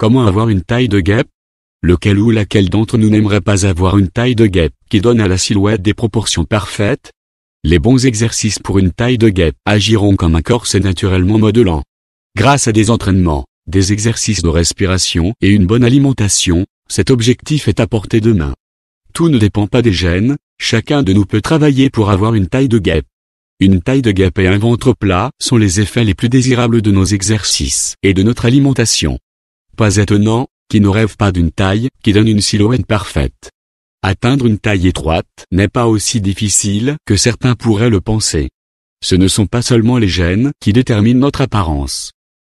Comment avoir une taille de guêpe Lequel ou laquelle d'entre nous n'aimerait pas avoir une taille de guêpe qui donne à la silhouette des proportions parfaites Les bons exercices pour une taille de guêpe agiront comme un corset naturellement modelant. Grâce à des entraînements, des exercices de respiration et une bonne alimentation, cet objectif est à portée de main. Tout ne dépend pas des gènes, chacun de nous peut travailler pour avoir une taille de guêpe. Une taille de guêpe et un ventre plat sont les effets les plus désirables de nos exercices et de notre alimentation. Pas étonnant, qui ne rêve pas d'une taille qui donne une silhouette parfaite. Atteindre une taille étroite n'est pas aussi difficile que certains pourraient le penser. Ce ne sont pas seulement les gènes qui déterminent notre apparence.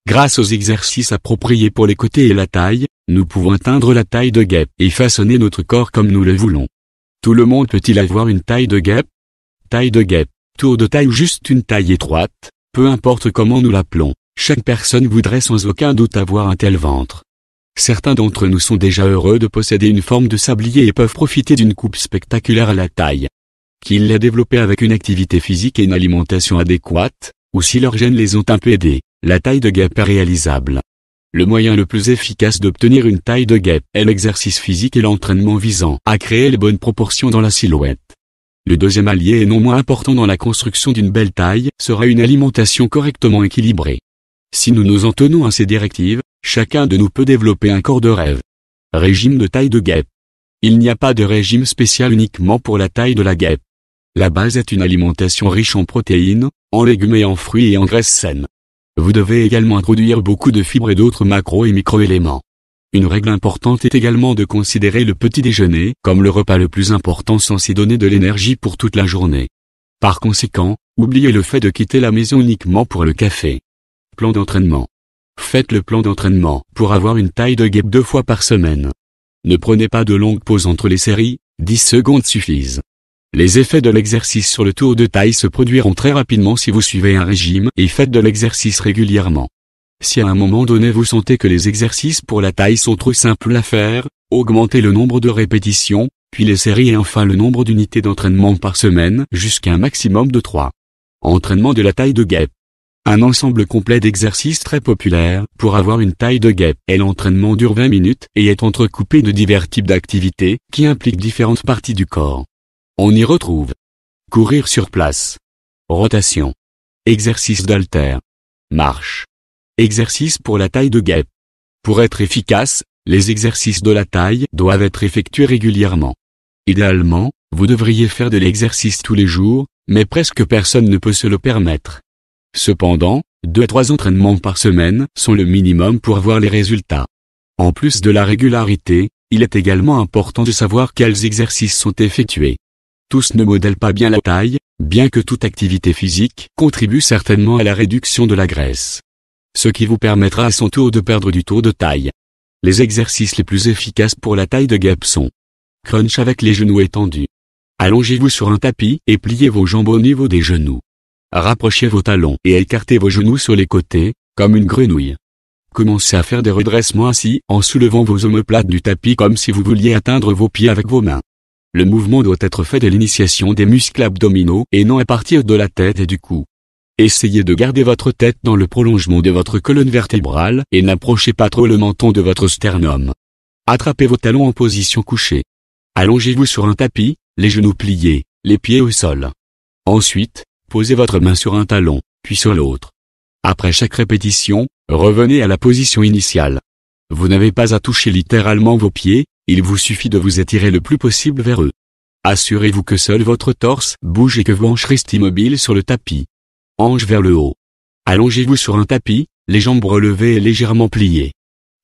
Grâce aux exercices appropriés pour les côtés et la taille, nous pouvons atteindre la taille de guêpe et façonner notre corps comme nous le voulons. Tout le monde peut-il avoir une taille de guêpe Taille de guêpe, tour de taille ou juste une taille étroite, peu importe comment nous l'appelons. Chaque personne voudrait sans aucun doute avoir un tel ventre. Certains d'entre nous sont déjà heureux de posséder une forme de sablier et peuvent profiter d'une coupe spectaculaire à la taille. Qu'ils l'aient développée avec une activité physique et une alimentation adéquate, ou si leurs gènes les ont un peu aidés, la taille de guêpe est réalisable. Le moyen le plus efficace d'obtenir une taille de guêpe est l'exercice physique et l'entraînement visant à créer les bonnes proportions dans la silhouette. Le deuxième allié et non moins important dans la construction d'une belle taille sera une alimentation correctement équilibrée. Si nous nous en tenons à ces directives, chacun de nous peut développer un corps de rêve. Régime de taille de guêpe. Il n'y a pas de régime spécial uniquement pour la taille de la guêpe. La base est une alimentation riche en protéines, en légumes et en fruits et en graisses saines. Vous devez également introduire beaucoup de fibres et d'autres macro et micro-éléments. Une règle importante est également de considérer le petit déjeuner comme le repas le plus important sans censé donner de l'énergie pour toute la journée. Par conséquent, oubliez le fait de quitter la maison uniquement pour le café. Plan d'entraînement. Faites le plan d'entraînement pour avoir une taille de guêpe deux fois par semaine. Ne prenez pas de longues pauses entre les séries, 10 secondes suffisent. Les effets de l'exercice sur le tour de taille se produiront très rapidement si vous suivez un régime et faites de l'exercice régulièrement. Si à un moment donné vous sentez que les exercices pour la taille sont trop simples à faire, augmentez le nombre de répétitions, puis les séries et enfin le nombre d'unités d'entraînement par semaine jusqu'à un maximum de 3. Entraînement de la taille de guêpe. Un ensemble complet d'exercices très populaires pour avoir une taille de guêpe. Et l'entraînement dure 20 minutes et est entrecoupé de divers types d'activités qui impliquent différentes parties du corps. On y retrouve courir sur place, rotation, exercice d'altère, marche, exercice pour la taille de guêpe. Pour être efficace, les exercices de la taille doivent être effectués régulièrement. Idéalement, vous devriez faire de l'exercice tous les jours, mais presque personne ne peut se le permettre. Cependant, 2 à 3 entraînements par semaine sont le minimum pour voir les résultats. En plus de la régularité, il est également important de savoir quels exercices sont effectués. Tous ne modèlent pas bien la taille, bien que toute activité physique contribue certainement à la réduction de la graisse. Ce qui vous permettra à son tour de perdre du taux de taille. Les exercices les plus efficaces pour la taille de gap sont Crunch avec les genoux étendus. Allongez-vous sur un tapis et pliez vos jambes au niveau des genoux. Rapprochez vos talons et écartez vos genoux sur les côtés, comme une grenouille. Commencez à faire des redressements ainsi en soulevant vos omoplates du tapis comme si vous vouliez atteindre vos pieds avec vos mains. Le mouvement doit être fait de l'initiation des muscles abdominaux et non à partir de la tête et du cou. Essayez de garder votre tête dans le prolongement de votre colonne vertébrale et n'approchez pas trop le menton de votre sternum. Attrapez vos talons en position couchée. Allongez-vous sur un tapis, les genoux pliés, les pieds au sol. Ensuite, Posez votre main sur un talon, puis sur l'autre. Après chaque répétition, revenez à la position initiale. Vous n'avez pas à toucher littéralement vos pieds, il vous suffit de vous étirer le plus possible vers eux. Assurez-vous que seul votre torse bouge et que vos hanches restent immobiles sur le tapis. Hanches vers le haut. Allongez-vous sur un tapis, les jambes relevées et légèrement pliées.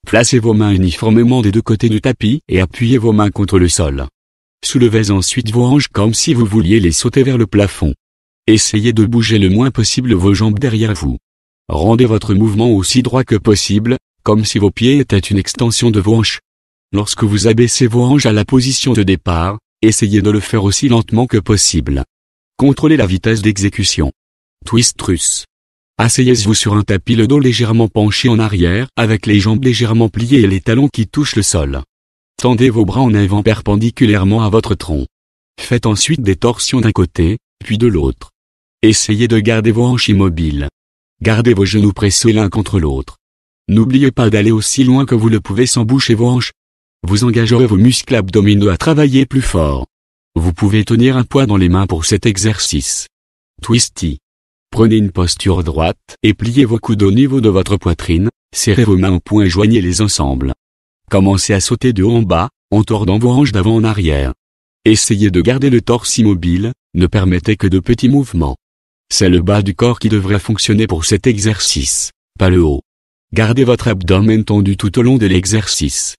Placez vos mains uniformément des deux côtés du tapis et appuyez vos mains contre le sol. Soulevez ensuite vos hanches comme si vous vouliez les sauter vers le plafond. Essayez de bouger le moins possible vos jambes derrière vous. Rendez votre mouvement aussi droit que possible, comme si vos pieds étaient une extension de vos hanches. Lorsque vous abaissez vos hanches à la position de départ, essayez de le faire aussi lentement que possible. Contrôlez la vitesse d'exécution. Twist russe. Asseyez-vous sur un tapis le dos légèrement penché en arrière avec les jambes légèrement pliées et les talons qui touchent le sol. Tendez vos bras en avant perpendiculairement à votre tronc. Faites ensuite des torsions d'un côté, puis de l'autre. Essayez de garder vos hanches immobiles. Gardez vos genoux pressés l'un contre l'autre. N'oubliez pas d'aller aussi loin que vous le pouvez sans boucher vos hanches. Vous engagerez vos muscles abdominaux à travailler plus fort. Vous pouvez tenir un poids dans les mains pour cet exercice. Twisty. Prenez une posture droite et pliez vos coudes au niveau de votre poitrine, serrez vos mains au point et joignez-les ensemble. Commencez à sauter de haut en bas, en tordant vos hanches d'avant en arrière. Essayez de garder le torse immobile, ne permettez que de petits mouvements. C'est le bas du corps qui devrait fonctionner pour cet exercice, pas le haut. Gardez votre abdomen tendu tout au long de l'exercice.